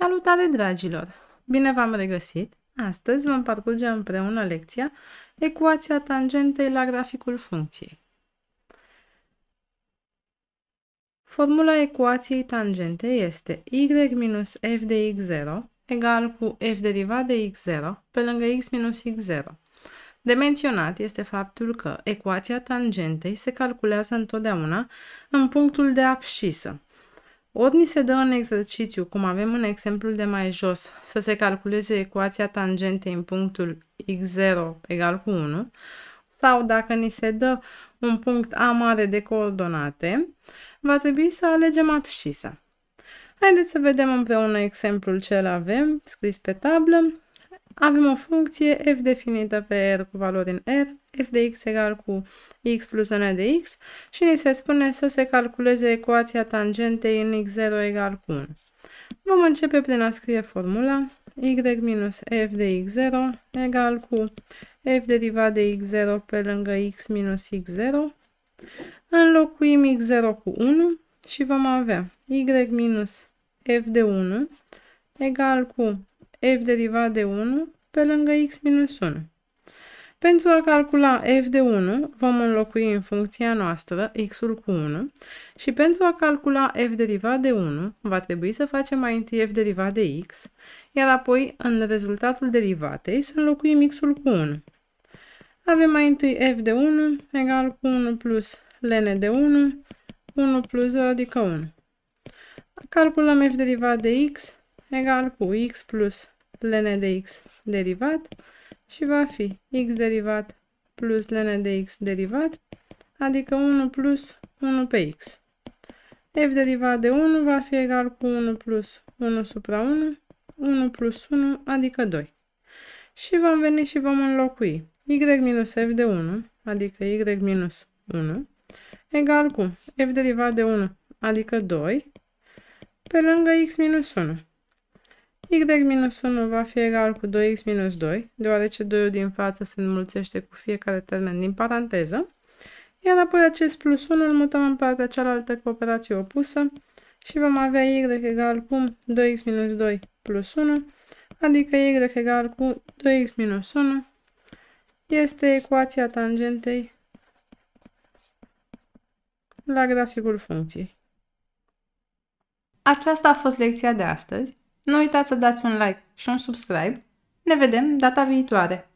Salutare, dragilor! Bine v-am regăsit! Astăzi vom parcurge împreună lecția Ecuația tangentei la graficul funcției. Formula ecuației tangente este y minus f de x0 egal cu f derivat de x0 pe lângă x minus x0. De menționat este faptul că ecuația tangentei se calculează întotdeauna în punctul de abscisă, ori ni se dă în exercițiu, cum avem în exemplul de mai jos, să se calculeze ecuația tangentei în punctul x0 egal cu 1, sau dacă ni se dă un punct A mare de coordonate, va trebui să alegem abscisa. Haideți să vedem împreună exemplul ce avem scris pe tablă avem o funcție f definită pe R cu valori în R, f de x egal cu x plus n de x și ni se spune să se calculeze ecuația tangentei în x0 egal cu 1. Vom începe prin a scrie formula y minus f de x0 egal cu f derivat de x0 pe lângă x minus x0. Înlocuim x0 cu 1 și vom avea y minus f de 1 egal cu f derivat de 1 pe lângă x minus 1. Pentru a calcula f de 1, vom înlocui în funcția noastră x-ul cu 1 și pentru a calcula f derivat de 1, va trebui să facem mai întâi f derivat de x, iar apoi în rezultatul derivatei să înlocuim x-ul cu 1. Avem mai întâi f de 1 egal cu 1 plus ln de 1, 1 plus adică 1. Calculăm f derivat de x egal cu x plus ln de x derivat și va fi x derivat plus ln de x derivat, adică 1 plus 1 pe x. f derivat de 1 va fi egal cu 1 plus 1 supra 1, 1 plus 1, adică 2. Și vom veni și vom înlocui y minus f de 1, adică y minus 1, egal cu f derivat de 1, adică 2, pe lângă x minus 1 y-1 minus va fi egal cu 2x minus 2, deoarece 2 din față se înmulțește cu fiecare termen din paranteză, iar apoi acest plus 1 îl mutăm în partea cealaltă cu operație opusă și vom avea y egal cu 2x minus 2 plus 1, adică y egal cu 2x minus 1 este ecuația tangentei la graficul funcției. Aceasta a fost lecția de astăzi. Nu uitați să dați un like și un subscribe. Ne vedem data viitoare!